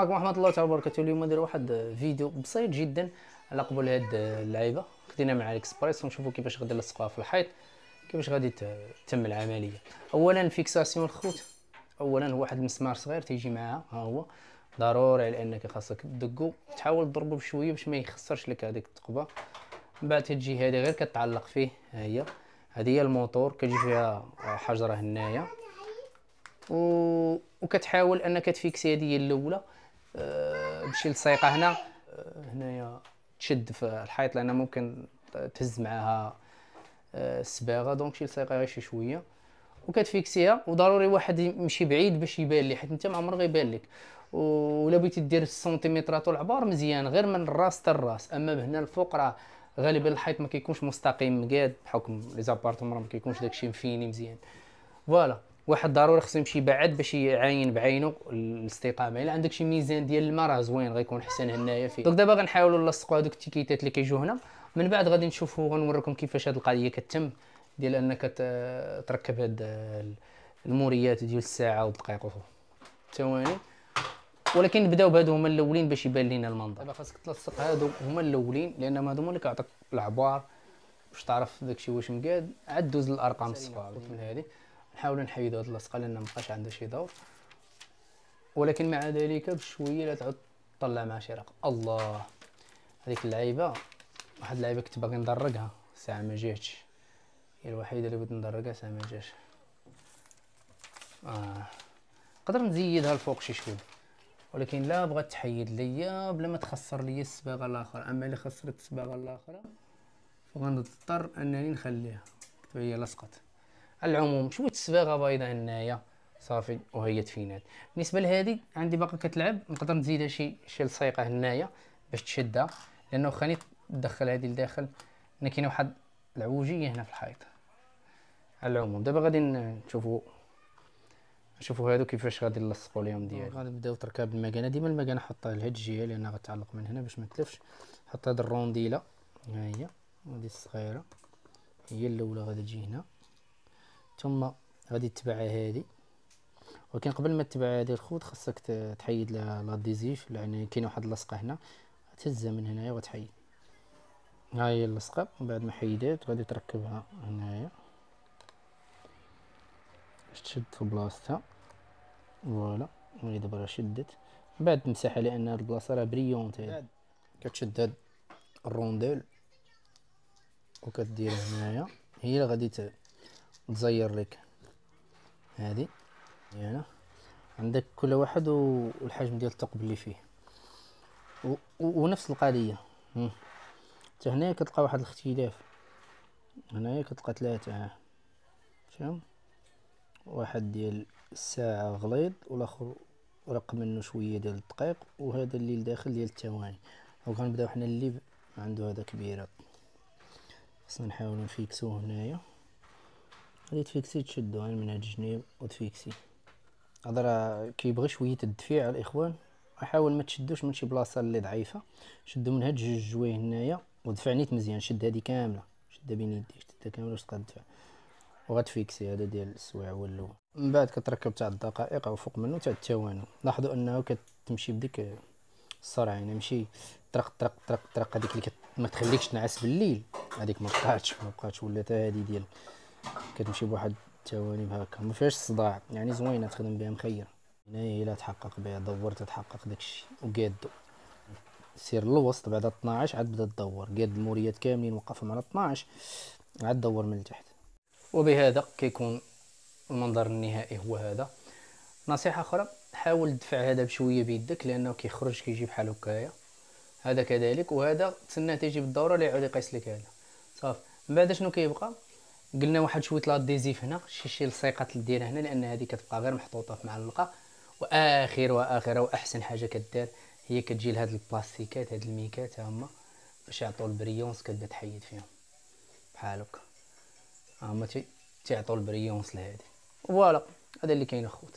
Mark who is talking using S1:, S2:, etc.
S1: معكم ورحمه الله تعالى وبركاته اليوم ندير واحد فيديو بسيط جدا على قبول هاد اللعيبه خدينا مع الاكسبريس ونشوفوا كيفاش غادي نلصقوها في الحيط كيفاش غادي تتم العمليه اولا فيكساسيون الخوت اولا هو واحد المسمار صغير تيجي معاها ها هو ضروري على انك خاصك تدقو تحاول تضربو بشويه باش ما يخسرش لك هذيك الثقبه من بعد تجي هادي غير كتعلق فيه ها هي هذه هي الموتور كتجي فيها حجره هنايا و... وكتحاول انك تفيكسي هذه الاولى آه، مشي للسيقه هنا آه، هنايا تشد في الحيط لان ممكن تهز معاها آه، السباغه دونك شي لصيقه غير شي شويه وكتفيكسيها وضروري واحد يمشي بعيد باش يبان لي حيت انت ما عمر غيبان لك ولا بغيتي دير السنتيمترات والعبار مزيان غير من الراس حتى الراس اما من هنا الفوق راه غالبا الحيط ما كيكونش مستقيم مقاد بحكم لي زابارتمون ما كيكونش داكشي مفيني مزيان فوالا واحد ضروري خصو يمشي بعد باش يعاين بعينه الاستقامه الا يعني عندك شي ميزان ديال الماء راه زوين غيكون احسن هنايا فيه دونك دابا غنحاولوا نلصقوا هذوك التيكيتات اللي كيجيو هنا من بعد غادي نشوفوا غنوريكم كيفاش هذه القضيه كتم ديال انك تركب هاد الموريات ديال الساعه والدقائق ثواني ولكن نبداو بهادو هما الاولين باش يبان لينا المنظر دابا خاصك تلصق هادو هما الاولين لان هادو هما اللي كيعطيك العبار باش تعرف داكشي واش مقاد عاد دوز للارقام الصفار من هذه نحاولوا نحيدوا هاد اللصقه لان مبقاش عنده شي دور ولكن مع ذلك بشويه لا تعود تطلع مع شي رقم الله هذيك اللعيبه واحد اللعيبه كنت باغي ندرقها ساعه ما جاتش هي الوحيده اللي بغيت ندرقها ساعه ما جاتش اه نقدر نزيدها الفوق شي شويه ولكن لا بغات تحيد ليا بلا ما تخسر ليا الصباغه الاخرى اما الا خسرت الصباغه الاخرى فغنضطر انني نخليها هي لصقت على العموم شويه الصباغه بيضاء هنايا صافي وهي تفينات بالنسبه لهذه عندي باقا كتلعب نقدر نزيدها شي شي لصيقه هنايا باش تشدها لانه خاني تدخل هذه لداخل هنا كاينه واحد العوجيه هنا في الحيط على العموم دابا غادي نشوفوا نشوفوا هادو كيفاش غادي نلصقوا ليهم ديالي غادي نبداو تركاب المكانه ديما المكانه حطها لهاد الجهه لان غتعلق من هنا باش ما تلفش حط هاد الرونديله ها هي هادي الصغيره هي الاولى غادي تجي هنا ثم غادي تبع هذه ولكن قبل ما تبع هذه الخوت خاصك تحيد لها لاديزيف لان كاين واحد اللصقه هنا تهزها من هنايا وتحيد ها هي اللصقه من بعد ما حيدات غادي تركبها هنايا باش تشد في بلاصتها فوالا هي دابا راه شدت من بعد تمسحها لان هاد البلاصه راه بريونت هادي كتشد هاد الرونديل وكدير هنايا هي اللي غادي تزير لك هذه يعني عندك كل واحد والحجم ديال الثقب اللي فيه و... ونفس القضيه حتى هنايا كتلقى واحد الاختلاف هنايا كتلقى ثلاثه فهم واحد ديال الساعه غليظ والاخر رق منه شويه ديال الدقيق وهذا اللي لداخل ديال الثواني غنبداو حنا اللي عنده هذا كبيره خصنا نحاولو نفيكسوه هنايا غادي تفيكسي تشدو غير من هاد الجنيب وتفيكسي راه كيبغي شوية الدفيع الاخوان احاول ما تشدوش من شي بلاصة اللي ضعيفة شدو من هاد جوج جوايه هنايا ودفع نيت مزيان شد هادي كاملة شدها بين يديك شدها كاملة باش تقدر تدفع وغتفيكسي هذا ديال السوايع هو الاول من بعد كتركب تاع الدقائق او فوق منه تاع التوانو لاحظوا انه كتمشي بديك السرعه يعني ماشي طرق طرق طرق طرق هذيك اللي كت... ما تخليكش تنعس بالليل هذيك ما بقاتش ما بقاتش ولات هذه ديال كتمشي بواحد التواني هكا ما فيهاش صداع يعني زوينه تخدم بها مخير هنايا الا تحقق بها دور تتحقق داكشي وقادو سير للوسط بعد 12 عاد بدا تدور قاد الموريات كاملين وقفهم على 12 عاد دور من تحت وبهذا كيكون المنظر النهائي هو هذا نصيحه اخرى حاول تدفع هذا بشويه بيدك لانه كيخرج كيجي بحال هكايا هذا كذلك وهذا تسناه تيجي بالدوره اللي يعاود يقيس لك هذا صافي من بعد شنو كيبقى قلنا واحد شويه لا ديزيف هنا شي شي لصيقه ديالها هنا لان هذه كتبقى غير محطوطه في معلقه واخر واخر واحسن حاجه كدير هي كتجي لهاد البلاستيكات هاد الميكات ها هما باش يعطوا البريونس كتبدا تحيد فيهم بحال هكا ها هما تيعطوا البريونس لهادي فوالا هذا اللي كاين اخوت